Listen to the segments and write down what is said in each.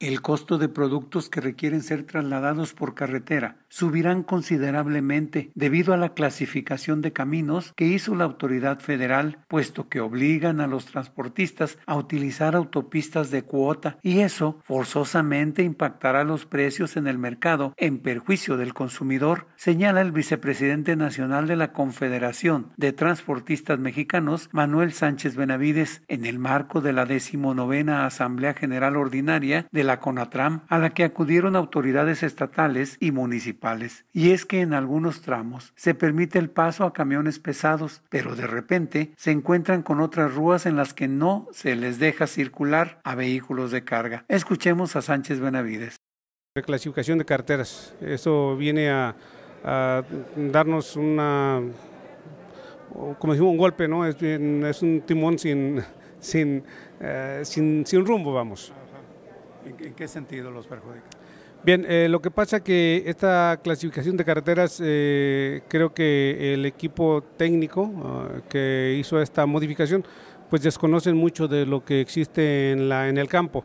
El costo de productos que requieren ser trasladados por carretera subirán considerablemente debido a la clasificación de caminos que hizo la autoridad federal, puesto que obligan a los transportistas a utilizar autopistas de cuota y eso forzosamente impactará los precios en el mercado en perjuicio del consumidor, señala el vicepresidente nacional de la Confederación de Transportistas Mexicanos, Manuel Sánchez Benavides, en el marco de la decimonovena Asamblea General Ordinaria de la la CONATRAM a la que acudieron autoridades estatales y municipales. Y es que en algunos tramos se permite el paso a camiones pesados, pero de repente se encuentran con otras rúas en las que no se les deja circular a vehículos de carga. Escuchemos a Sánchez Benavides. Reclasificación de carteras. Eso viene a, darnos una como un golpe, ¿no? Es, un timón sin, sin, eh, sin, sin rumbo, vamos. ¿En, qué sentido los perjudica? Bien, eh, lo que pasa es que esta clasificación de carreteras, eh, creo que el equipo técnico ah, que hizo esta modificación, pues desconocen mucho de lo que existe en, la, en el campo.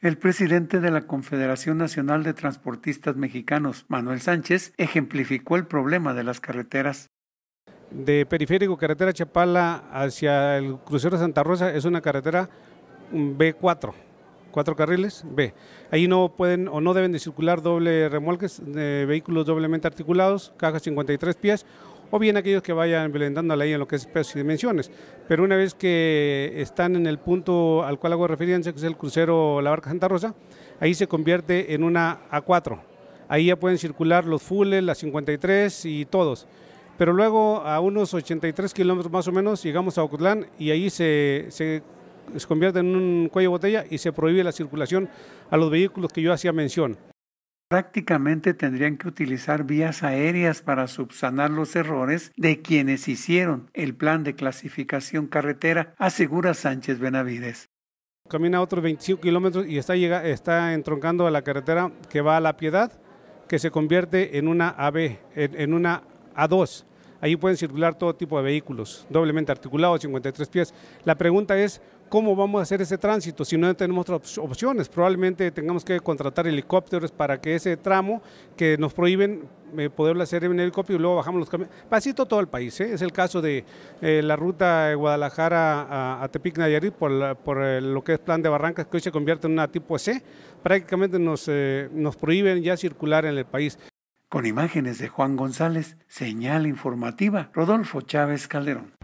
El presidente de la Confederación Nacional de Transportistas Mexicanos, Manuel Sánchez, ejemplificó el problema de las carreteras. De periférico, carretera Chapala hacia el crucero Santa Rosa es una carretera mm, B4, cuatro carriles. B, ahí no pueden o no deben de circular doble remolques de eh, vehículos doblemente articulados, cajas 53 pies o bien aquellos que vayan violando la ley en lo que es pesos y dimensiones. Pero una vez que están en el punto al cual hago referencia, que es el crucero La Barca Santa Rosa, ahí se convierte en una A4. Ahí ya pueden circular los fulles, las 53 y todos. Pero luego a unos 83 kilómetros más o menos llegamos a Ocotlán y ahí se, se se convierte en un cuello de botella y se prohíbe la circulación a los vehículos que yo hacía mención. Prácticamente tendrían que utilizar vías aéreas para subsanar los errores de quienes hicieron el plan de clasificación carretera, asegura Sánchez Benavides. Camina otros 25 kilómetros y está, entroncando a la carretera que va a La Piedad, que se convierte en una en una A2 Ahí pueden circular todo tipo de vehículos, doblemente articulados, 53 pies. La pregunta es, ¿cómo vamos a hacer ese tránsito si no tenemos otras opciones? Probablemente tengamos que contratar helicópteros para que ese tramo que nos prohíben eh, poderlo hacer en helicóptero y luego bajamos los camiones. Pasito todo el país, ¿eh? es el caso de eh, la ruta de Guadalajara a, Tepic Nayarit por, por lo que es plan de barrancas que hoy se convierte en una tipo C. Prácticamente nos, nos prohíben ya circular en el país. Con imágenes de Juan González, señal informativa, Rodolfo Chávez Calderón.